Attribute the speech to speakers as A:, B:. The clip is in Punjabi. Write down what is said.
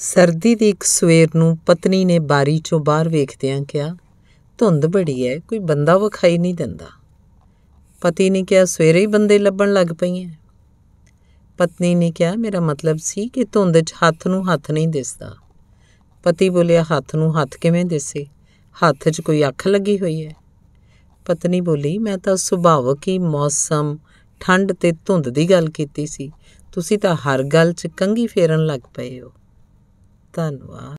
A: ਸਰਦੀ ਦੀ ਇੱਕ ਸਵੇਰ ਨੂੰ ਪਤਨੀ ਨੇ ਬਾਰੀ ਚੋਂ ਬਾਹਰ ਵੇਖਦਿਆਂ ਕਿਹਾ ਧੁੰਦ ਬੜੀ ਐ ਕੋਈ ਬੰਦਾ ਵਿਖਾਈ ਨਹੀਂ ਦਿੰਦਾ ਪਤੀ ਨੇ ਕਿਹਾ ਸਵੇਰੇ ਹੀ ਬੰਦੇ ਲੱਭਣ ਲੱਗ ਪਈਆਂ ਪਤਨੀ ਨੇ ਕਿਹਾ ਮੇਰਾ ਮਤਲਬ ਸੀ ਕਿ ਧੁੰਦ 'ਚ ਹੱਥ ਨੂੰ ਹੱਥ ਨਹੀਂ ਦਿਸਦਾ ਪਤੀ ਬੋਲਿਆ ਹੱਥ ਨੂੰ ਹੱਥ ਕਿਵੇਂ ਦਿਸੇ ਹੱਥ 'ਚ ਕੋਈ ਅੱਖ ਲੱਗੀ ਹੋਈ ਐ ਪਤਨੀ ਬੋਲੀ ਮੈਂ ਤਾਂ ਸੁਭਾਵਕ ਹੀ ਮੌਸਮ ਠੰਡ ਤੇ ਧੁੰਦ ਦੀ ਗੱਲ ਕੀਤੀ ਸੀ ਤੁਸੀਂ ਤਾਂ ਹਰ ਗੱਲ 'ਚ ਕੰਗੀ ਫੇਰਨ ਲੱਗ ਪਏ ਹੋ
B: ਧੰਨਵਾਦ